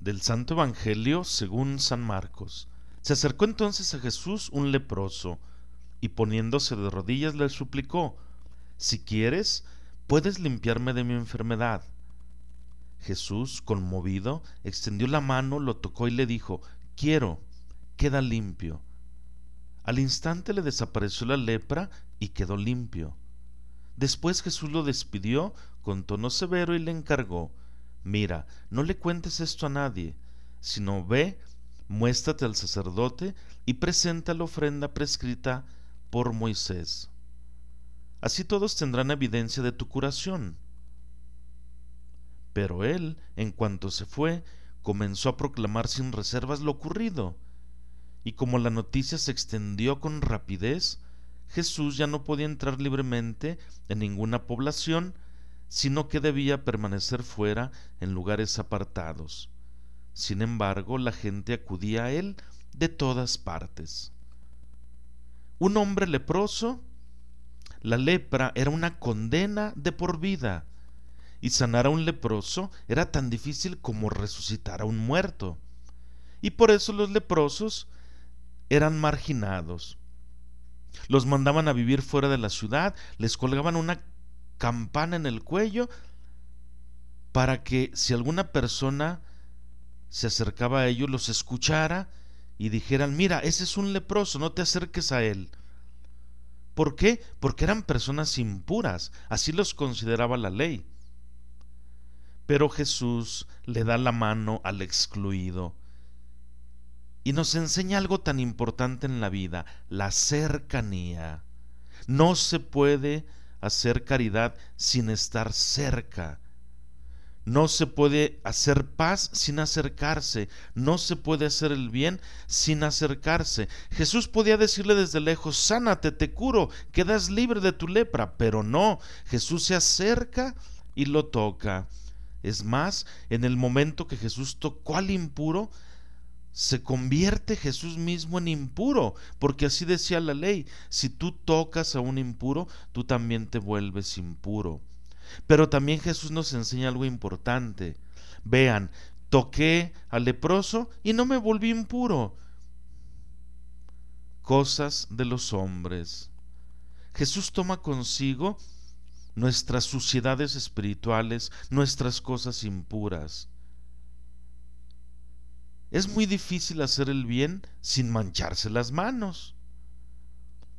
del Santo Evangelio según San Marcos. Se acercó entonces a Jesús un leproso, y poniéndose de rodillas le suplicó, Si quieres, puedes limpiarme de mi enfermedad. Jesús, conmovido, extendió la mano, lo tocó y le dijo, Quiero, queda limpio. Al instante le desapareció la lepra y quedó limpio. Después Jesús lo despidió con tono severo y le encargó, mira, no le cuentes esto a nadie, sino ve, muéstrate al sacerdote y presenta la ofrenda prescrita por Moisés. Así todos tendrán evidencia de tu curación. Pero él, en cuanto se fue, comenzó a proclamar sin reservas lo ocurrido, y como la noticia se extendió con rapidez, Jesús ya no podía entrar libremente en ninguna población sino que debía permanecer fuera en lugares apartados. Sin embargo, la gente acudía a él de todas partes. Un hombre leproso, la lepra era una condena de por vida, y sanar a un leproso era tan difícil como resucitar a un muerto. Y por eso los leprosos eran marginados. Los mandaban a vivir fuera de la ciudad, les colgaban una campana en el cuello para que si alguna persona se acercaba a ellos los escuchara y dijeran, mira, ese es un leproso, no te acerques a él. ¿Por qué? Porque eran personas impuras, así los consideraba la ley. Pero Jesús le da la mano al excluido y nos enseña algo tan importante en la vida, la cercanía. No se puede hacer caridad sin estar cerca. No se puede hacer paz sin acercarse. No se puede hacer el bien sin acercarse. Jesús podía decirle desde lejos, sánate, te curo, quedas libre de tu lepra. Pero no, Jesús se acerca y lo toca. Es más, en el momento que Jesús tocó al impuro, se convierte Jesús mismo en impuro, porque así decía la ley, si tú tocas a un impuro, tú también te vuelves impuro. Pero también Jesús nos enseña algo importante. Vean, toqué al leproso y no me volví impuro. Cosas de los hombres. Jesús toma consigo nuestras suciedades espirituales, nuestras cosas impuras. Es muy difícil hacer el bien sin mancharse las manos.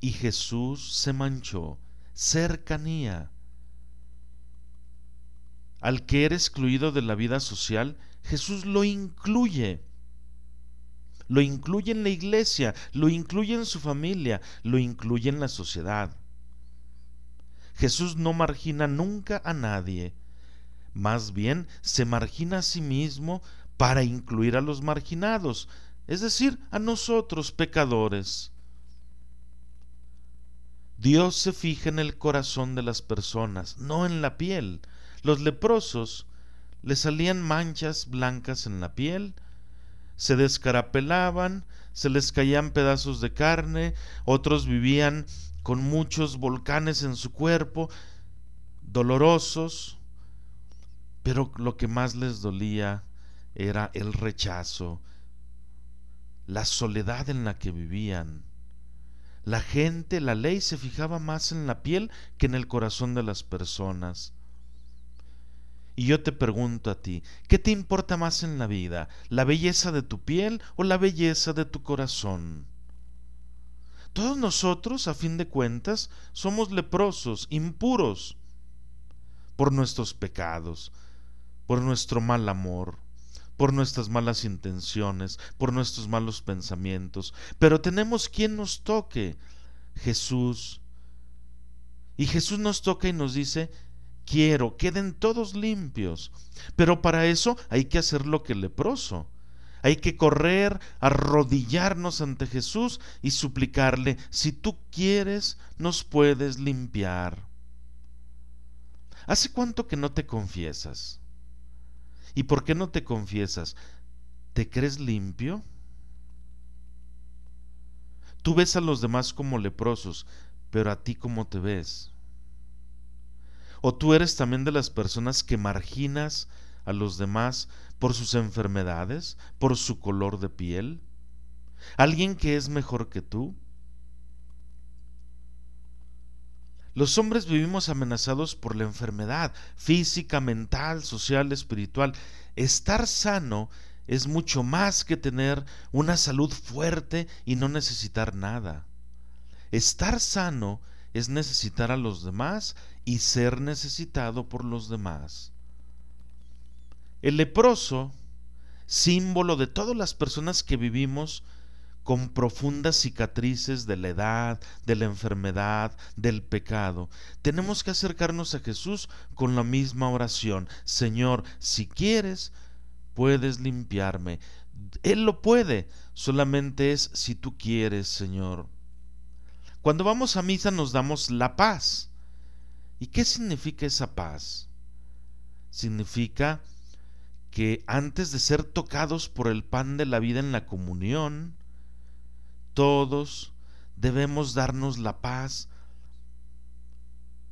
Y Jesús se manchó, cercanía. Al que era excluido de la vida social, Jesús lo incluye. Lo incluye en la iglesia, lo incluye en su familia, lo incluye en la sociedad. Jesús no margina nunca a nadie. Más bien se margina a sí mismo para incluir a los marginados, es decir, a nosotros pecadores. Dios se fija en el corazón de las personas, no en la piel. Los leprosos le salían manchas blancas en la piel, se descarapelaban, se les caían pedazos de carne, otros vivían con muchos volcanes en su cuerpo, dolorosos, pero lo que más les dolía era el rechazo, la soledad en la que vivían. La gente, la ley se fijaba más en la piel que en el corazón de las personas. Y yo te pregunto a ti, ¿qué te importa más en la vida? ¿La belleza de tu piel o la belleza de tu corazón? Todos nosotros, a fin de cuentas, somos leprosos, impuros, por nuestros pecados, por nuestro mal amor por nuestras malas intenciones, por nuestros malos pensamientos, pero tenemos quien nos toque, Jesús. Y Jesús nos toca y nos dice, quiero, queden todos limpios. Pero para eso hay que hacer lo que leproso. Hay que correr, arrodillarnos ante Jesús y suplicarle, si tú quieres, nos puedes limpiar. ¿Hace cuánto que no te confiesas? ¿Y por qué no te confiesas? ¿Te crees limpio? Tú ves a los demás como leprosos, pero a ti cómo te ves. O tú eres también de las personas que marginas a los demás por sus enfermedades, por su color de piel. Alguien que es mejor que tú, Los hombres vivimos amenazados por la enfermedad física, mental, social, espiritual. Estar sano es mucho más que tener una salud fuerte y no necesitar nada. Estar sano es necesitar a los demás y ser necesitado por los demás. El leproso, símbolo de todas las personas que vivimos, con profundas cicatrices de la edad, de la enfermedad, del pecado. Tenemos que acercarnos a Jesús con la misma oración. Señor, si quieres, puedes limpiarme. Él lo puede, solamente es si tú quieres, Señor. Cuando vamos a misa nos damos la paz. ¿Y qué significa esa paz? Significa que antes de ser tocados por el pan de la vida en la comunión, todos debemos darnos la paz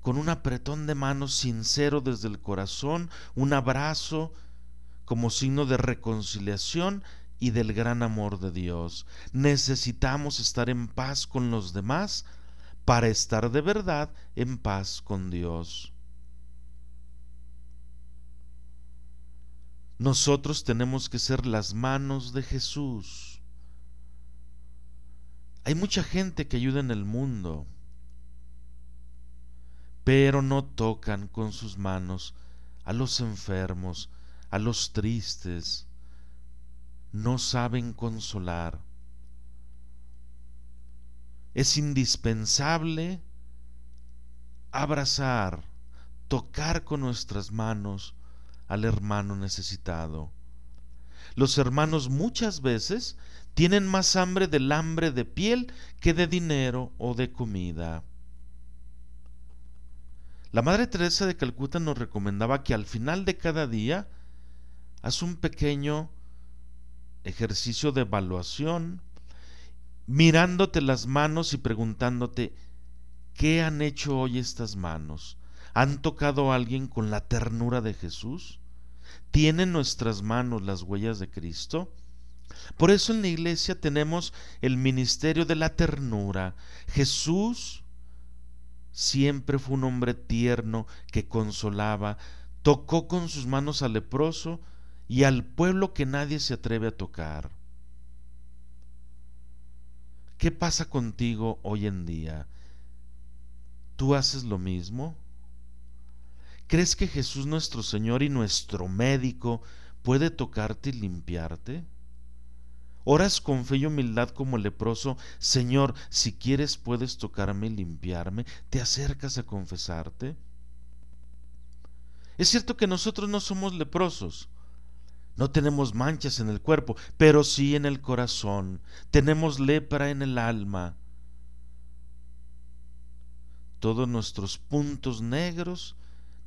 con un apretón de manos sincero desde el corazón, un abrazo como signo de reconciliación y del gran amor de Dios. Necesitamos estar en paz con los demás para estar de verdad en paz con Dios. Nosotros tenemos que ser las manos de Jesús hay mucha gente que ayuda en el mundo, pero no tocan con sus manos a los enfermos, a los tristes, no saben consolar. Es indispensable abrazar, tocar con nuestras manos al hermano necesitado. Los hermanos muchas veces tienen más hambre del hambre de piel que de dinero o de comida. La Madre Teresa de Calcuta nos recomendaba que al final de cada día haz un pequeño ejercicio de evaluación, mirándote las manos y preguntándote, ¿qué han hecho hoy estas manos? ¿Han tocado a alguien con la ternura de Jesús? ¿Tiene nuestras manos las huellas de Cristo? Por eso en la iglesia tenemos el ministerio de la ternura. Jesús siempre fue un hombre tierno que consolaba, tocó con sus manos al leproso y al pueblo que nadie se atreve a tocar. ¿Qué pasa contigo hoy en día? ¿Tú haces lo mismo? ¿Crees que Jesús nuestro Señor y nuestro médico puede tocarte y limpiarte? Oras con fe y humildad como leproso, Señor, si quieres puedes tocarme y limpiarme, te acercas a confesarte. Es cierto que nosotros no somos leprosos, no tenemos manchas en el cuerpo, pero sí en el corazón, tenemos lepra en el alma. Todos nuestros puntos negros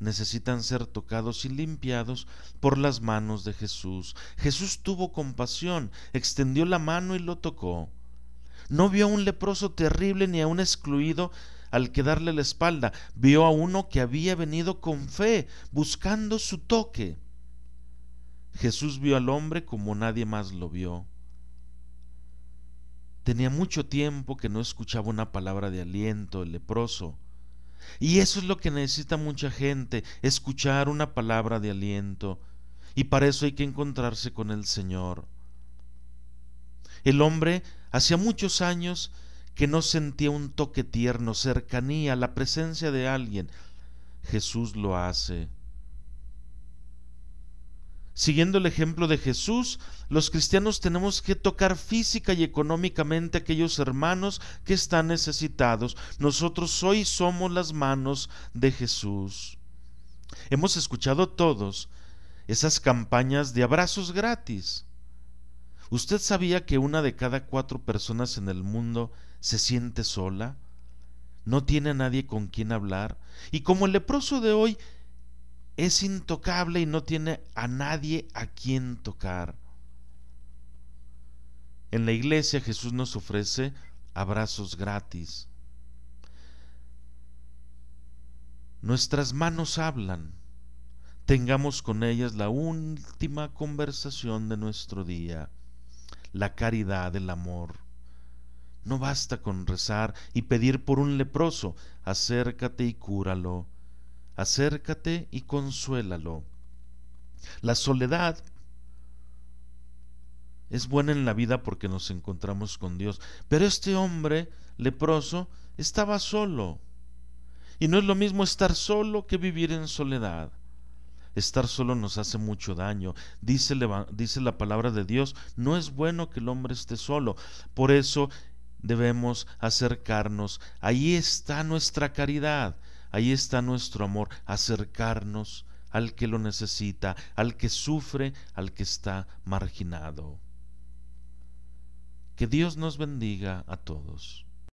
necesitan ser tocados y limpiados por las manos de Jesús. Jesús tuvo compasión, extendió la mano y lo tocó. No vio a un leproso terrible ni a un excluido al que darle la espalda, vio a uno que había venido con fe, buscando su toque. Jesús vio al hombre como nadie más lo vio. Tenía mucho tiempo que no escuchaba una palabra de aliento el leproso, y eso es lo que necesita mucha gente, escuchar una palabra de aliento. Y para eso hay que encontrarse con el Señor. El hombre hacía muchos años que no sentía un toque tierno, cercanía, la presencia de alguien. Jesús lo hace. Siguiendo el ejemplo de Jesús, los cristianos tenemos que tocar física y económicamente a aquellos hermanos que están necesitados. Nosotros hoy somos las manos de Jesús. Hemos escuchado todos esas campañas de abrazos gratis. ¿Usted sabía que una de cada cuatro personas en el mundo se siente sola? No tiene nadie con quien hablar. Y como el leproso de hoy, es intocable y no tiene a nadie a quien tocar. En la iglesia Jesús nos ofrece abrazos gratis. Nuestras manos hablan. Tengamos con ellas la última conversación de nuestro día, la caridad, el amor. No basta con rezar y pedir por un leproso, acércate y cúralo acércate y consuélalo. La soledad es buena en la vida porque nos encontramos con Dios, pero este hombre leproso estaba solo. Y no es lo mismo estar solo que vivir en soledad. Estar solo nos hace mucho daño. Dice, dice la palabra de Dios, no es bueno que el hombre esté solo. Por eso debemos acercarnos. Ahí está nuestra caridad. Ahí está nuestro amor, acercarnos al que lo necesita, al que sufre, al que está marginado. Que Dios nos bendiga a todos.